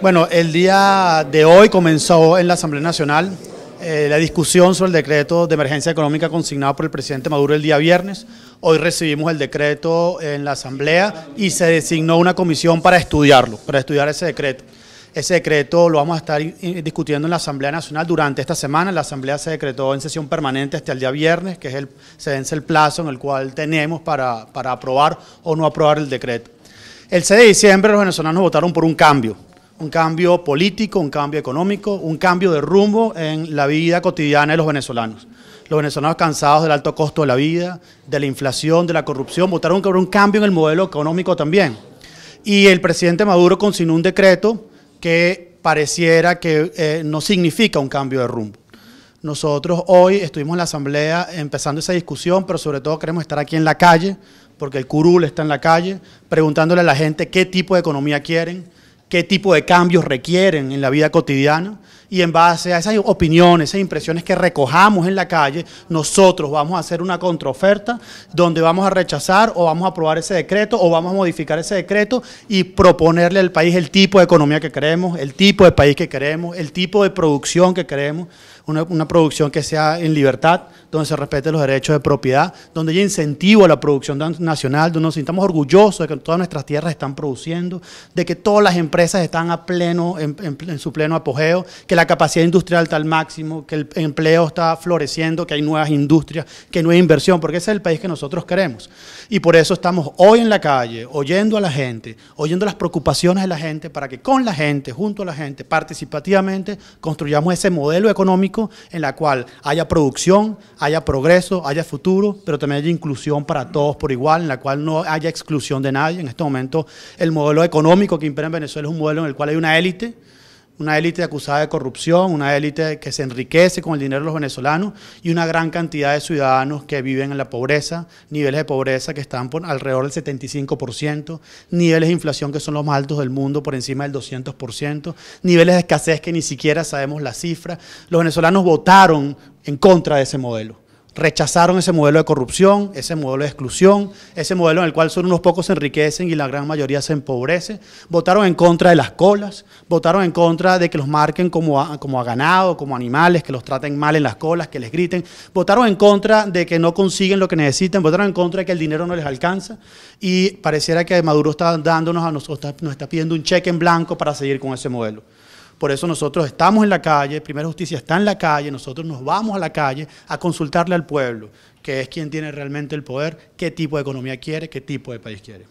Bueno, el día de hoy comenzó en la Asamblea Nacional eh, la discusión sobre el decreto de emergencia económica consignado por el presidente Maduro el día viernes. Hoy recibimos el decreto en la Asamblea y se designó una comisión para estudiarlo, para estudiar ese decreto. Ese decreto lo vamos a estar discutiendo en la Asamblea Nacional durante esta semana. La Asamblea se decretó en sesión permanente hasta el día viernes, que es el, se vence el plazo en el cual tenemos para, para aprobar o no aprobar el decreto. El 6 de diciembre los venezolanos votaron por un cambio, un cambio político, un cambio económico, un cambio de rumbo en la vida cotidiana de los venezolanos. Los venezolanos cansados del alto costo de la vida, de la inflación, de la corrupción, votaron por un cambio en el modelo económico también. Y el presidente Maduro consignó un decreto que pareciera que eh, no significa un cambio de rumbo. Nosotros hoy estuvimos en la asamblea empezando esa discusión, pero sobre todo queremos estar aquí en la calle, porque el curul está en la calle, preguntándole a la gente qué tipo de economía quieren, qué tipo de cambios requieren en la vida cotidiana y en base a esas opiniones, esas impresiones que recojamos en la calle, nosotros vamos a hacer una contraoferta donde vamos a rechazar o vamos a aprobar ese decreto o vamos a modificar ese decreto y proponerle al país el tipo de economía que queremos, el tipo de país que queremos, el tipo de producción que queremos, una, producción que sea en libertad, donde se respeten los derechos de propiedad, donde haya incentivo a la producción nacional, donde nos sintamos orgullosos de que todas nuestras tierras están produciendo, de que todas las empresas están a pleno, en, en su pleno apogeo, que la la capacidad industrial está al máximo, que el empleo está floreciendo, que hay nuevas industrias, que no hay inversión, porque ese es el país que nosotros queremos. Y por eso estamos hoy en la calle, oyendo a la gente, oyendo las preocupaciones de la gente, para que con la gente, junto a la gente, participativamente construyamos ese modelo económico en la cual haya producción, haya progreso, haya futuro, pero también haya inclusión para todos por igual, en la cual no haya exclusión de nadie. En este momento el modelo económico que impera en Venezuela es un modelo en el cual hay una élite una élite acusada de corrupción, una élite que se enriquece con el dinero de los venezolanos y una gran cantidad de ciudadanos que viven en la pobreza, niveles de pobreza que están por alrededor del 75%, niveles de inflación que son los más altos del mundo por encima del 200%, niveles de escasez que ni siquiera sabemos la cifra. Los venezolanos votaron en contra de ese modelo rechazaron ese modelo de corrupción, ese modelo de exclusión, ese modelo en el cual solo unos pocos se enriquecen y la gran mayoría se empobrece, votaron en contra de las colas, votaron en contra de que los marquen como a, ganado, como animales, que los traten mal en las colas, que les griten, votaron en contra de que no consiguen lo que necesitan, votaron en contra de que el dinero no les alcanza y pareciera que Maduro está dándonos a nos está pidiendo un cheque en blanco para seguir con ese modelo. Por eso nosotros estamos en la calle, Primera Justicia está en la calle, nosotros nos vamos a la calle a consultarle al pueblo, que es quien tiene realmente el poder, qué tipo de economía quiere, qué tipo de país quiere.